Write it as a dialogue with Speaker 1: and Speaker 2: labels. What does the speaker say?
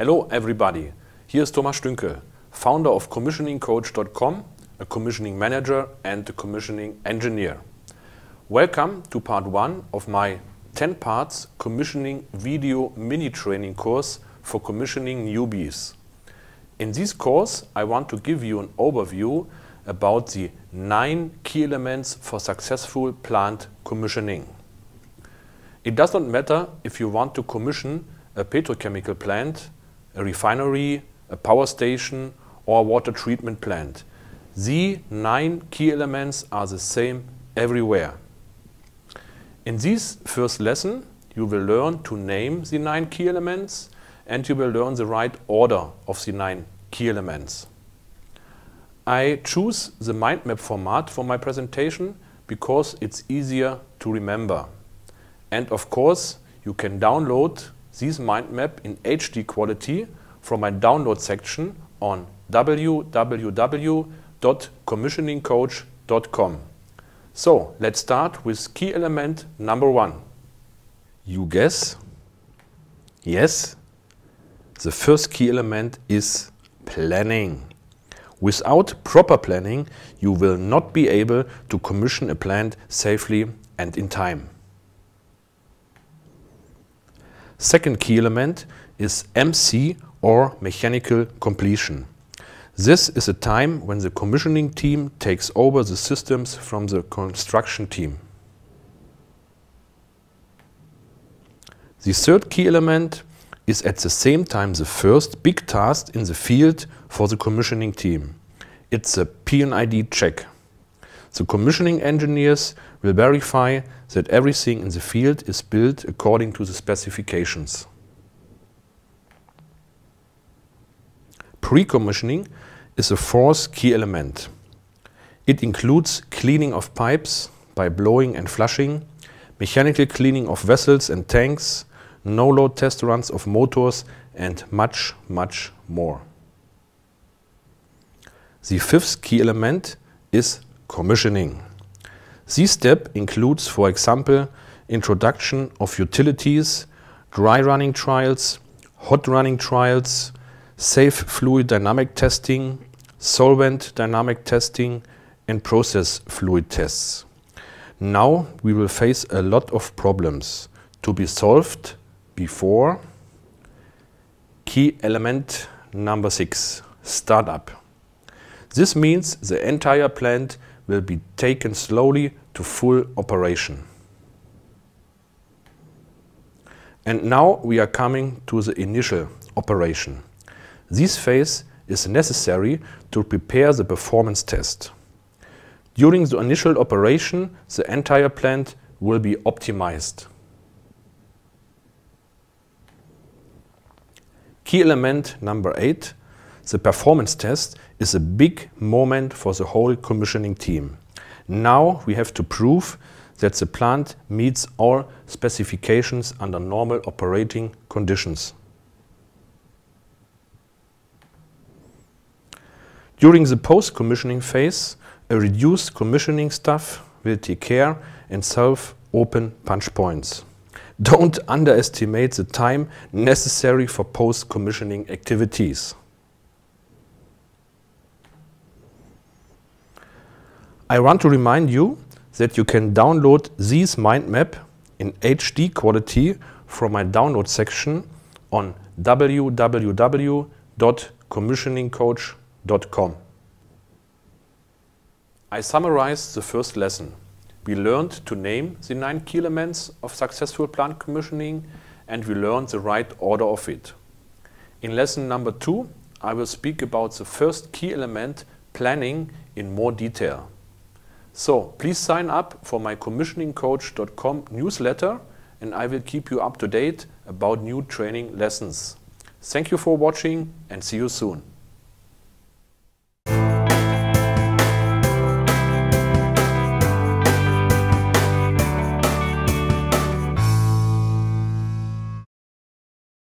Speaker 1: Hello, everybody. Here's Thomas Stünke, founder of CommissioningCoach.com, a commissioning manager and a commissioning engineer. Welcome to part one of my 10 parts commissioning video mini training course for commissioning newbies. In this course, I want to give you an overview about the nine key elements for successful plant commissioning. It does not matter if you want to commission a petrochemical plant a refinery, a power station, or a water treatment plant. The nine key elements are the same everywhere. In this first lesson, you will learn to name the nine key elements and you will learn the right order of the nine key elements. I choose the mind map format for my presentation because it's easier to remember. And of course, you can download this mind map in HD quality from my download section on www.commissioningcoach.com. So let's start with key element number one. You guess? Yes. The first key element is planning. Without proper planning, you will not be able to commission a plant safely and in time. Second key element is MC or mechanical completion. This is a time when the commissioning team takes over the systems from the construction team. The third key element is at the same time the first big task in the field for the commissioning team. It's a ID check. The commissioning engineers will verify that everything in the field is built according to the specifications. Pre-commissioning is a fourth key element. It includes cleaning of pipes by blowing and flushing, mechanical cleaning of vessels and tanks, no-load test runs of motors and much, much more. The fifth key element is commissioning. This step includes, for example, introduction of utilities, dry running trials, hot running trials, safe fluid dynamic testing, solvent dynamic testing and process fluid tests. Now we will face a lot of problems to be solved before key element number six, startup. This means the entire plant will be taken slowly to full operation. And now we are coming to the initial operation. This phase is necessary to prepare the performance test. During the initial operation, the entire plant will be optimized. Key element number 8 the performance test is a big moment for the whole commissioning team. Now we have to prove that the plant meets all specifications under normal operating conditions. During the post-commissioning phase, a reduced commissioning staff will take care and solve open punch points. Don't underestimate the time necessary for post-commissioning activities. I want to remind you that you can download this mind map in HD quality from my download section on www.commissioningcoach.com. I summarized the first lesson. We learned to name the nine key elements of successful plant commissioning and we learned the right order of it. In lesson number two, I will speak about the first key element, planning, in more detail. So please sign up for my commissioningcoach.com newsletter and I will keep you up to date about new training lessons. Thank you for watching and see you soon.